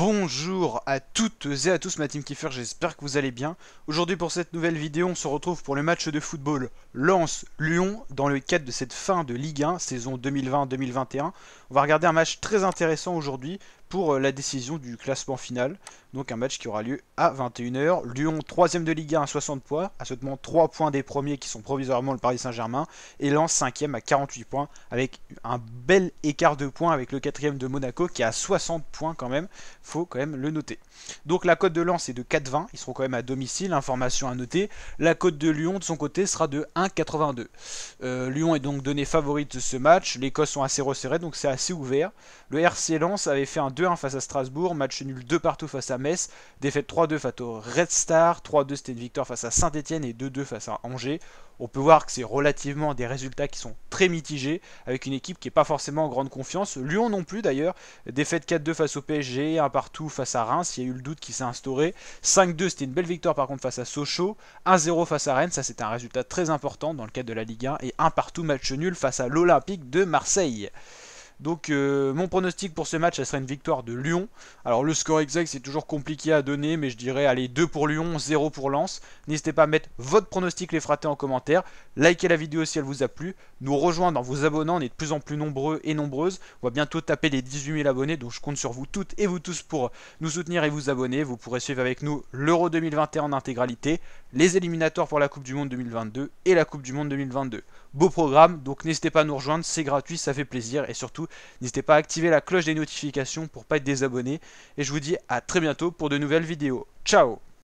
Bonjour à toutes et à tous ma team Kiffer, j'espère que vous allez bien. Aujourd'hui pour cette nouvelle vidéo, on se retrouve pour le match de football Lens-Lyon dans le cadre de cette fin de Ligue 1, saison 2020-2021. On va regarder un match très intéressant aujourd'hui pour euh, la décision du classement final. Donc un match qui aura lieu à 21h. Lyon, 3ème de Ligue 1 à 60 points, à seulement 3 points des premiers qui sont provisoirement le Paris Saint-Germain. Et Lens, 5ème à 48 points, avec un bel écart de points avec le 4ème de Monaco qui est à 60 points quand même. Faut quand même le noter. Donc la cote de Lens est de 4,20. Ils seront quand même à domicile, information à noter. La cote de Lyon, de son côté, sera de 1,82. Euh, Lyon est donc donné favorite de ce match. Les cotes sont assez resserrées, donc c'est assez ouvert. Le RC Lens avait fait un 2-1 face à Strasbourg, match nul 2 partout face à Metz, défaite 3-2 face au Red Star, 3-2 c'était une victoire face à Saint-Etienne et 2-2 face à Angers. On peut voir que c'est relativement des résultats qui sont très mitigés, avec une équipe qui n'est pas forcément en grande confiance. Lyon non plus d'ailleurs, défaite 4-2 face au PSG, 1 partout face à Reims, il y a eu le doute qui s'est instauré. 5-2 c'était une belle victoire par contre face à Sochaux, 1-0 face à Rennes, ça c'est un résultat très important dans le cadre de la Ligue 1, et 1 partout match nul face à l'Olympique de Marseille. Donc euh, mon pronostic pour ce match, ça serait une victoire de Lyon. Alors le score exact, c'est toujours compliqué à donner, mais je dirais allez 2 pour Lyon, 0 pour Lens. N'hésitez pas à mettre votre pronostic les fratés en commentaire, likez la vidéo si elle vous a plu, nous rejoindre en vous abonnant, on est de plus en plus nombreux et nombreuses. On va bientôt taper les 18 000 abonnés, donc je compte sur vous toutes et vous tous pour nous soutenir et vous abonner. Vous pourrez suivre avec nous l'Euro 2021 en intégralité, les éliminatoires pour la Coupe du Monde 2022 et la Coupe du Monde 2022. Beau programme, donc n'hésitez pas à nous rejoindre, c'est gratuit, ça fait plaisir et surtout N'hésitez pas à activer la cloche des notifications pour ne pas être désabonné. Et je vous dis à très bientôt pour de nouvelles vidéos. Ciao